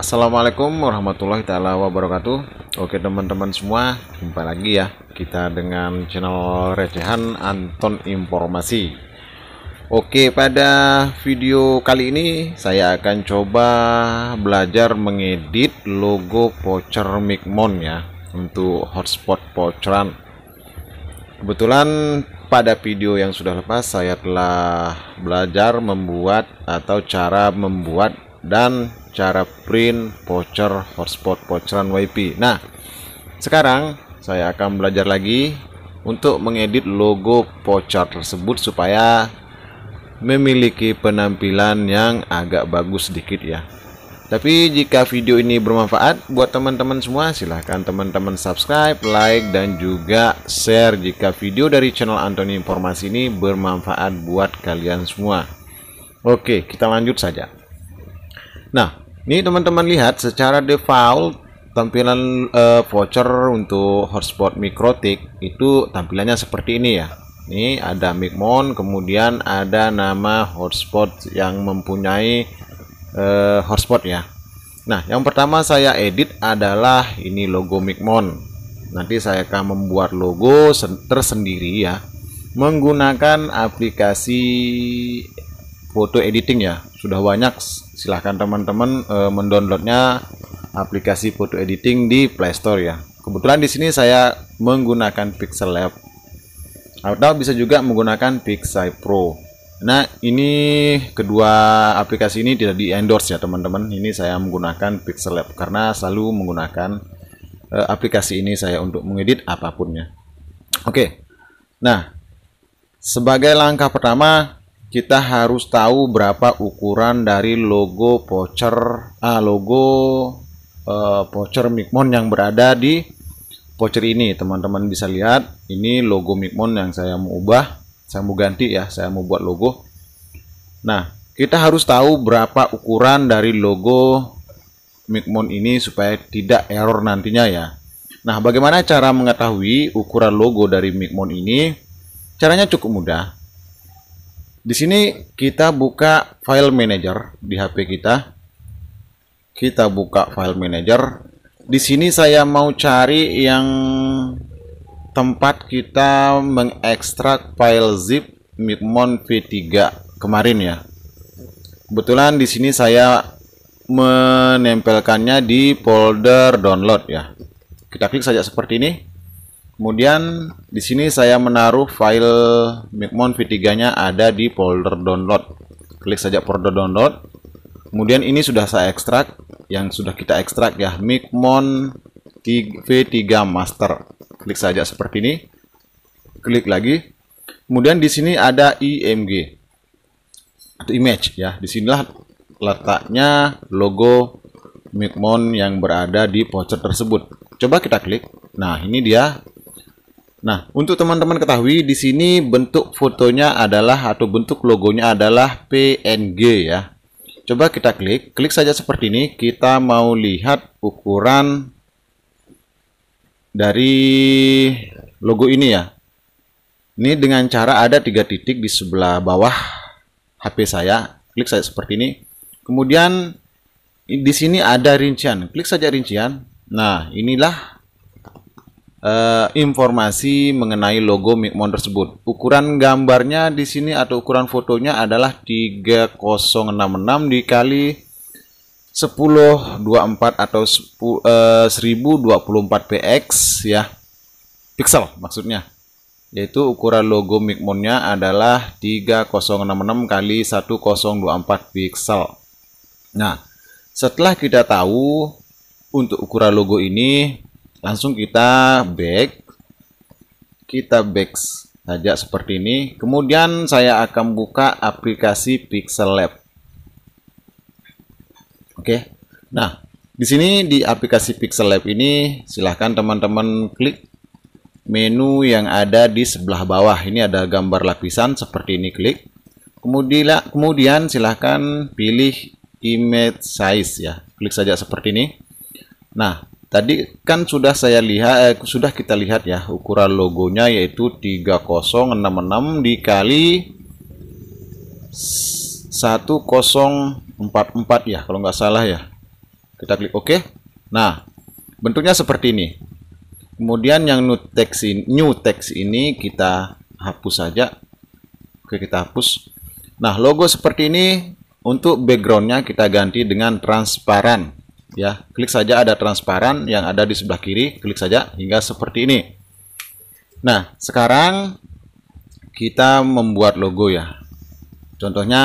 Assalamualaikum warahmatullahi taala wabarakatuh. Oke teman-teman semua, jumpa lagi ya kita dengan channel recehan Anton Informasi. Oke, pada video kali ini saya akan coba belajar mengedit logo voucher Micmon ya untuk hotspot voucheran. Kebetulan pada video yang sudah lepas saya telah belajar membuat atau cara membuat dan cara print voucher hotspot voucheran YP. Nah, sekarang saya akan belajar lagi untuk mengedit logo voucher tersebut supaya memiliki penampilan yang agak bagus sedikit ya. Tapi jika video ini bermanfaat buat teman-teman semua, silahkan teman-teman subscribe, like, dan juga share jika video dari channel Antoni Informasi ini bermanfaat buat kalian semua. Oke, kita lanjut saja. Nah, ini teman-teman lihat secara default tampilan uh, voucher untuk hotspot mikrotik itu tampilannya seperti ini ya. Ini ada mikmon kemudian ada nama hotspot yang mempunyai uh, hotspot ya. Nah, yang pertama saya edit adalah ini logo mikmon Nanti saya akan membuat logo tersendiri ya menggunakan aplikasi foto editing ya sudah banyak silahkan teman-teman e, mendownloadnya aplikasi foto editing di Play Store ya kebetulan di sini saya menggunakan Pixel Lab atau bisa juga menggunakan Pixel Pro nah ini kedua aplikasi ini tidak di endorse ya teman-teman ini saya menggunakan Pixel Lab karena selalu menggunakan e, aplikasi ini saya untuk mengedit apapunnya oke nah sebagai langkah pertama kita harus tahu berapa ukuran dari logo voucher ah logo uh, voucher Micmon yang berada di voucher ini teman-teman bisa lihat ini logo Micmon yang saya mau ubah saya mau ganti ya saya mau buat logo nah kita harus tahu berapa ukuran dari logo Micmon ini supaya tidak error nantinya ya Nah bagaimana cara mengetahui ukuran logo dari Micmon ini caranya cukup mudah di sini kita buka file manager di HP kita. Kita buka file manager. Di sini saya mau cari yang tempat kita mengekstrak file zip Micmon V3 kemarin ya. Kebetulan di sini saya menempelkannya di folder download ya. Kita klik saja seperti ini. Kemudian di sini saya menaruh file Micmon V3-nya ada di folder download. Klik saja folder download. Kemudian ini sudah saya ekstrak, yang sudah kita ekstrak ya Micmon V3 Master. Klik saja seperti ini. Klik lagi. Kemudian di sini ada IMG atau image ya. Di sinilah letaknya logo Micmon yang berada di voucher tersebut. Coba kita klik. Nah, ini dia Nah, untuk teman-teman ketahui di sini bentuk fotonya adalah atau bentuk logonya adalah PNG ya. Coba kita klik, klik saja seperti ini, kita mau lihat ukuran dari logo ini ya. Ini dengan cara ada tiga titik di sebelah bawah HP saya. Klik saja seperti ini. Kemudian di sini ada rincian. Klik saja rincian. Nah, inilah uh, informasi mengenai logo Mikmon tersebut. Ukuran gambarnya di sini atau ukuran fotonya adalah 3066 dikali 1024 atau 10, uh, 1024 px ya. Pixel maksudnya. Yaitu ukuran logo Mikmonnya adalah 3066 kali 1024 pixel. Nah, setelah kita tahu untuk ukuran logo ini langsung kita back kita back saja seperti ini kemudian saya akan buka aplikasi Pixel Lab oke nah di sini di aplikasi Pixel Lab ini silahkan teman-teman klik menu yang ada di sebelah bawah ini ada gambar lapisan seperti ini klik kemudian kemudian silahkan pilih image size ya klik saja seperti ini nah Tadi kan sudah saya lihat eh, sudah kita lihat ya ukuran logonya yaitu 3066 dikali 1044 ya kalau nggak salah ya. Kita klik oke. OK. Nah, bentuknya seperti ini. Kemudian yang new text ini, new text ini kita hapus saja. Oke, kita hapus. Nah, logo seperti ini untuk backgroundnya kita ganti dengan transparan ya klik saja ada transparan yang ada di sebelah kiri klik saja hingga seperti ini nah sekarang kita membuat logo ya contohnya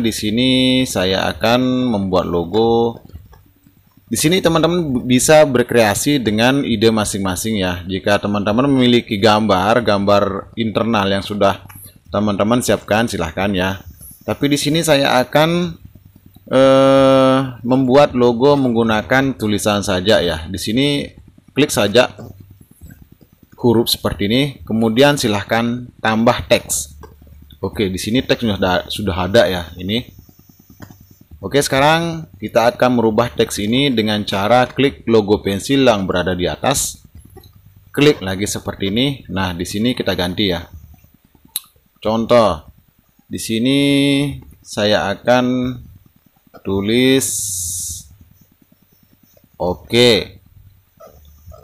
di sini saya akan membuat logo di sini teman-teman bisa berkreasi dengan ide masing-masing ya jika teman-teman memiliki gambar gambar internal yang sudah teman-teman siapkan silahkan ya tapi di sini saya akan Eh, membuat logo menggunakan tulisan saja ya. Di sini klik saja huruf seperti ini, kemudian silahkan tambah teks. Oke, di sini teks sudah sudah ada ya ini. Oke, sekarang kita akan merubah teks ini dengan cara klik logo pensil yang berada di atas. Klik lagi seperti ini. Nah, di sini kita ganti ya. Contoh, di sini saya akan tulis oke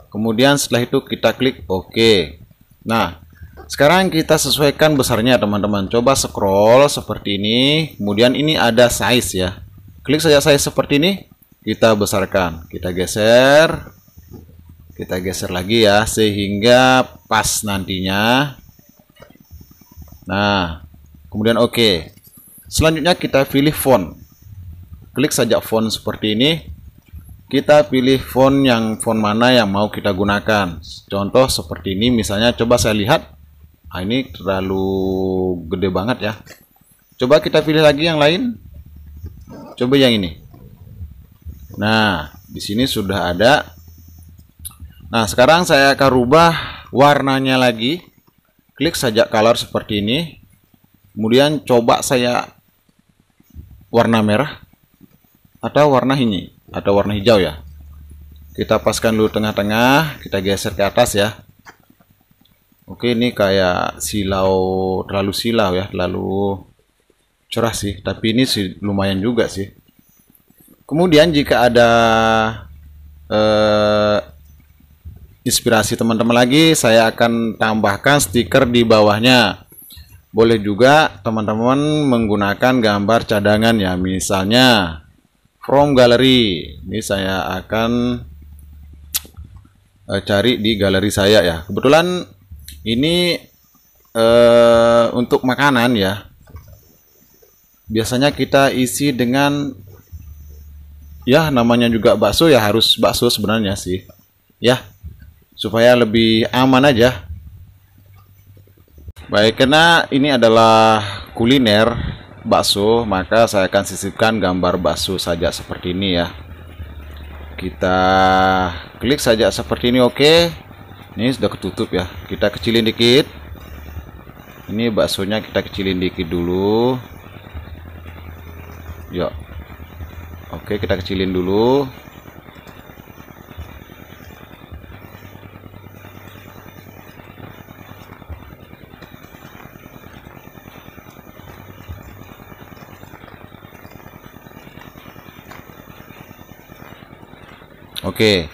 kemudian setelah itu kita klik oke nah sekarang kita sesuaikan besarnya teman-teman coba scroll seperti ini kemudian ini ada size ya klik saja size seperti ini kita besarkan kita geser kita geser lagi ya sehingga pas nantinya nah kemudian oke okay. selanjutnya kita pilih font klik saja font seperti ini kita pilih font yang font mana yang mau kita gunakan contoh seperti ini misalnya coba saya lihat nah, ini terlalu gede banget ya coba kita pilih lagi yang lain coba yang ini nah di sini sudah ada nah sekarang saya akan rubah warnanya lagi klik saja color seperti ini kemudian coba saya warna merah ada warna ini ada warna hijau ya kita paskan dulu tengah-tengah kita geser ke atas ya oke ini kayak silau terlalu silau ya terlalu cerah sih tapi ini sih lumayan juga sih kemudian jika ada eh, inspirasi teman-teman lagi saya akan tambahkan stiker di bawahnya boleh juga teman-teman menggunakan gambar cadangan ya misalnya from Gallery. Ini saya akan uh, cari di galeri saya ya. Kebetulan ini uh, untuk makanan ya. Biasanya kita isi dengan ya namanya juga bakso ya harus bakso sebenarnya sih. Ya. Supaya lebih aman aja. Baik, karena ini adalah kuliner bakso maka saya akan sisipkan gambar bakso saja seperti ini ya kita klik saja seperti ini oke ini sudah ketutup ya kita kecilin dikit ini baksonya kita kecilin dikit dulu yuk oke kita kecilin dulu Oke.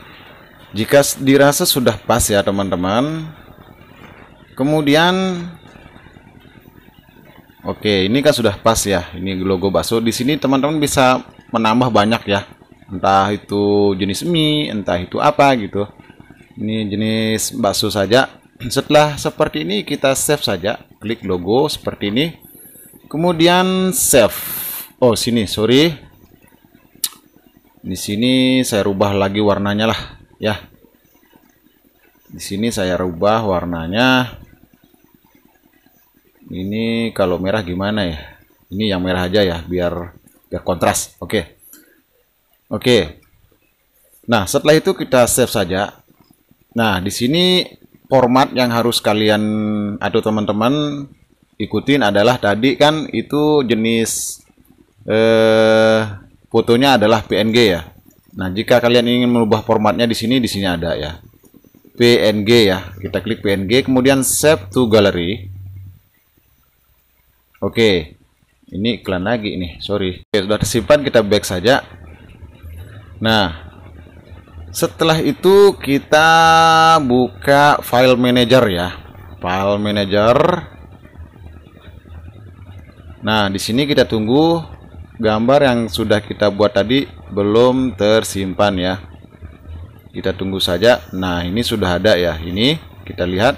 Jika dirasa sudah pas ya teman-teman. Kemudian Oke, ini kan sudah pas ya. Ini logo bakso. Di sini teman-teman bisa menambah banyak ya. Entah itu jenis mie, entah itu apa gitu. Ini jenis bakso saja. Setelah seperti ini kita save saja. Klik logo seperti ini. Kemudian save. Oh, sini, sorry di sini saya rubah lagi warnanya lah ya di sini saya rubah warnanya ini kalau merah gimana ya ini yang merah aja ya biar biar kontras oke okay. oke okay. nah setelah itu kita save saja nah di sini format yang harus kalian atau teman-teman ikutin adalah tadi kan itu jenis eh fotonya adalah PNG ya. Nah, jika kalian ingin merubah formatnya di sini, di sini ada ya. PNG ya. Kita klik PNG, kemudian save to gallery. Oke. Ini iklan lagi nih, sorry. Oke, sudah tersimpan, kita back saja. Nah, setelah itu kita buka file manager ya. File manager. Nah, di sini kita tunggu gambar yang sudah kita buat tadi belum tersimpan ya kita tunggu saja nah ini sudah ada ya ini kita lihat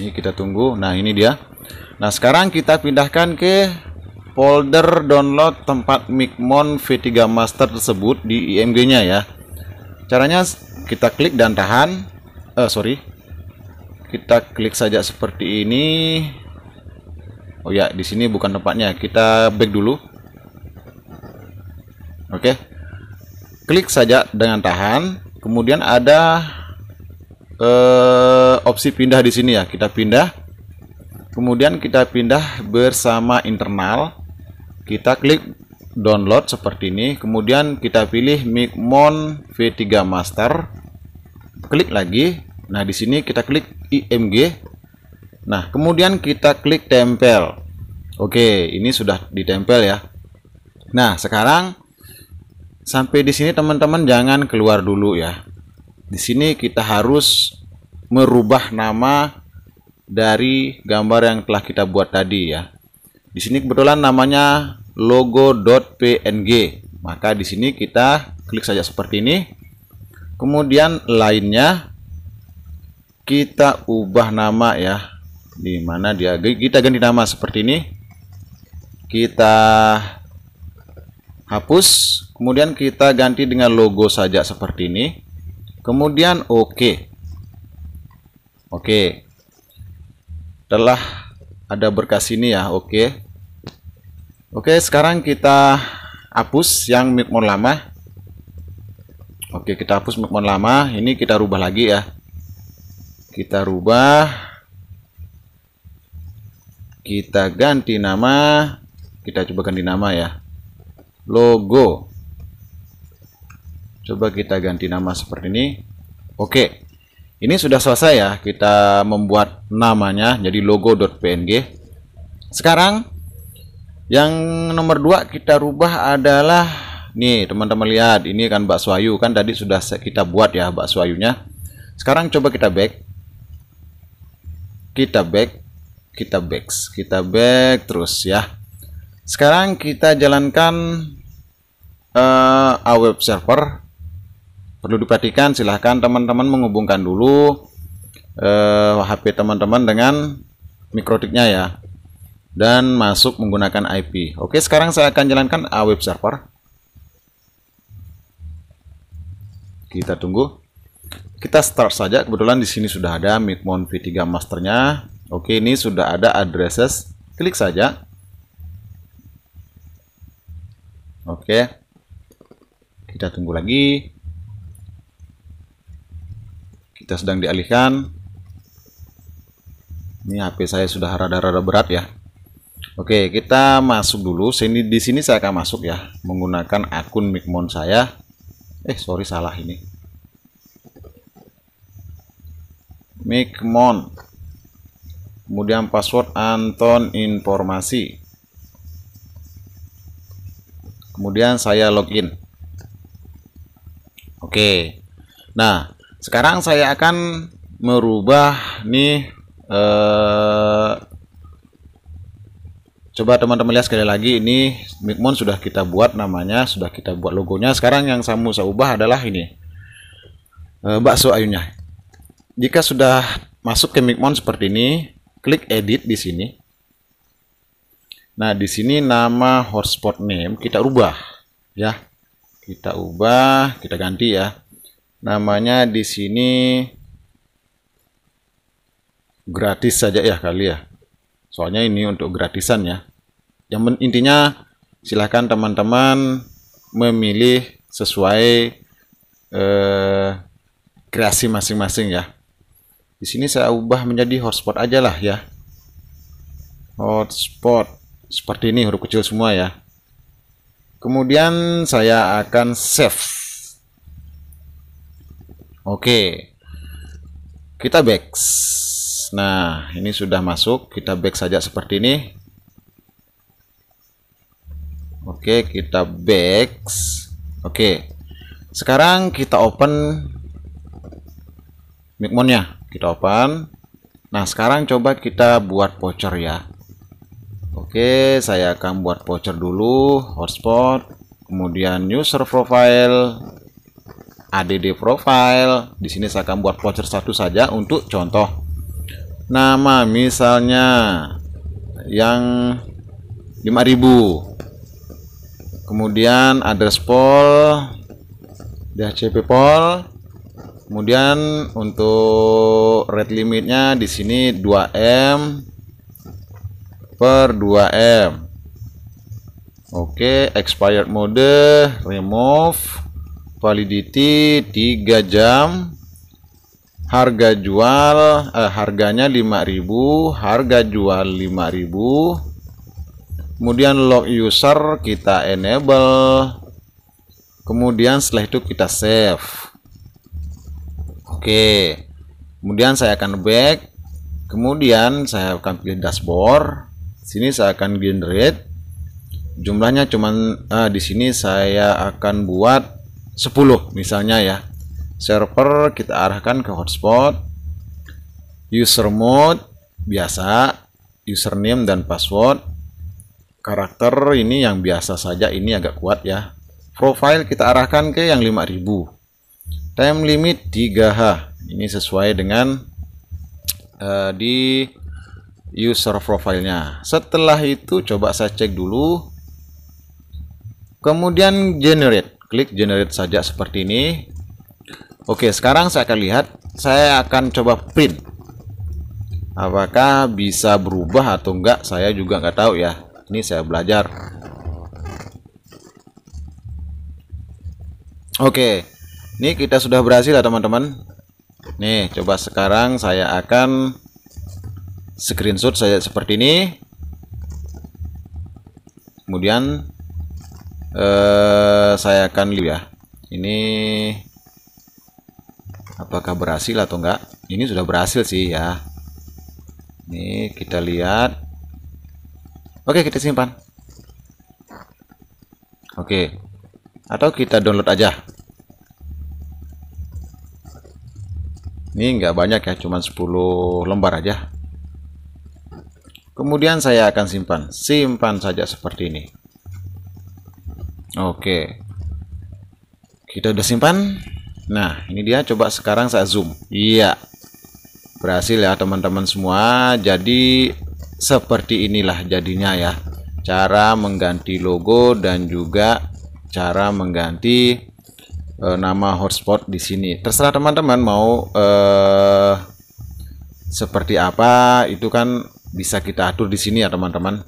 ini kita tunggu nah ini dia nah sekarang kita pindahkan ke folder download tempat micmon v3 master tersebut di img nya ya caranya kita klik dan tahan eh sorry kita klik saja seperti ini Oh ya, di sini bukan tempatnya. Kita back dulu. Oke. Klik saja dengan tahan. Kemudian ada eh, opsi pindah di sini ya. Kita pindah. Kemudian kita pindah bersama internal. Kita klik download seperti ini. Kemudian kita pilih Micmon V3 Master. Klik lagi. Nah, di sini kita klik IMG Nah, kemudian kita klik tempel. Oke, ini sudah ditempel ya. Nah, sekarang sampai di sini teman-teman jangan keluar dulu ya. Di sini kita harus merubah nama dari gambar yang telah kita buat tadi ya. Di sini kebetulan namanya logo.png. Maka di sini kita klik saja seperti ini. Kemudian lainnya kita ubah nama ya di mana dia kita ganti nama seperti ini kita hapus kemudian kita ganti dengan logo saja seperti ini kemudian oke okay. oke okay. telah ada berkas ini ya oke okay. oke okay, sekarang kita hapus yang micmon lama oke okay, kita hapus micmon lama ini kita rubah lagi ya kita rubah kita ganti nama kita coba ganti nama ya logo coba kita ganti nama seperti ini oke ini sudah selesai ya kita membuat namanya jadi logo.png sekarang yang nomor dua kita rubah adalah nih teman-teman lihat ini kan bakso ayu kan tadi sudah kita buat ya bakso ayunya sekarang coba kita back kita back kita back kita back terus ya sekarang kita jalankan uh, eh, a web server perlu dipatikan, silahkan teman-teman menghubungkan dulu uh, eh, HP teman-teman dengan mikrotiknya ya dan masuk menggunakan IP oke sekarang saya akan jalankan A web server kita tunggu kita start saja kebetulan di sini sudah ada Micmon V3 masternya Oke, ini sudah ada addresses. Klik saja. Oke. Kita tunggu lagi. Kita sedang dialihkan. Ini HP saya sudah rada-rada berat ya. Oke, kita masuk dulu. Sini di sini saya akan masuk ya menggunakan akun Mikmon saya. Eh, sorry salah ini. Micmon kemudian password Anton informasi kemudian saya login oke nah sekarang saya akan merubah nih eh, coba teman-teman lihat sekali lagi ini micmon sudah kita buat namanya sudah kita buat logonya sekarang yang saya mau saya ubah adalah ini eh, bakso ayunya jika sudah masuk ke micmon seperti ini klik edit di sini. Nah, di sini nama hotspot name kita ubah ya. Kita ubah, kita ganti ya. Namanya di sini gratis saja ya kali ya. Soalnya ini untuk gratisan ya. Yang intinya silahkan teman-teman memilih sesuai eh, kreasi masing-masing ya. Di sini saya ubah menjadi hotspot aja lah ya. Hotspot. Seperti ini huruf kecil semua ya. Kemudian saya akan save. Oke. Kita back. Nah, ini sudah masuk. Kita back saja seperti ini. Oke, kita back. Oke. Sekarang kita open micmonnya kita open nah sekarang coba kita buat voucher ya oke saya akan buat voucher dulu hotspot kemudian user profile add profile di sini saya akan buat voucher satu saja untuk contoh nama misalnya yang 5000 kemudian address pol, DHCP pol. Kemudian untuk rate limitnya di sini 2M per 2M. Oke, expired mode remove validity 3 jam. Harga jual eh, harganya 5000, harga jual 5000. Kemudian log user kita enable. Kemudian setelah itu kita save. Oke. Kemudian saya akan back. Kemudian saya akan pilih dashboard. Sini saya akan generate. Jumlahnya cuman eh, di sini saya akan buat 10 misalnya ya. Server kita arahkan ke hotspot. User mode biasa, username dan password. Karakter ini yang biasa saja, ini agak kuat ya. Profile kita arahkan ke yang 5000 time limit 3H ini sesuai dengan uh, di user profilenya setelah itu coba saya cek dulu kemudian generate klik generate saja seperti ini oke sekarang saya akan lihat saya akan coba print apakah bisa berubah atau enggak saya juga enggak tahu ya ini saya belajar oke ini kita sudah berhasil ya teman-teman. Nih, coba sekarang saya akan screenshot saya seperti ini. Kemudian eh, saya akan lihat ya. Ini apakah berhasil atau enggak? Ini sudah berhasil sih ya. Ini kita lihat. Oke, kita simpan. Oke. Atau kita download aja. ini enggak banyak ya cuman 10 lembar aja kemudian saya akan simpan simpan saja seperti ini oke kita udah simpan nah ini dia coba sekarang saya zoom iya berhasil ya teman-teman semua jadi seperti inilah jadinya ya cara mengganti logo dan juga cara mengganti uh, nama hotspot di sini. Terserah teman-teman mau uh, seperti apa itu kan bisa kita atur di sini ya teman-teman.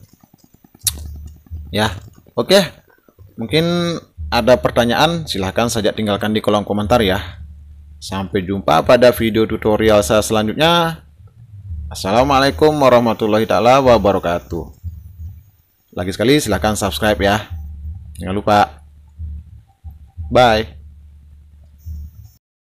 Ya, oke. Mungkin ada pertanyaan silahkan saja tinggalkan di kolom komentar ya. Sampai jumpa pada video tutorial saya selanjutnya. Assalamualaikum warahmatullahi taala wabarakatuh. Lagi sekali silahkan subscribe ya. Jangan lupa. Bye.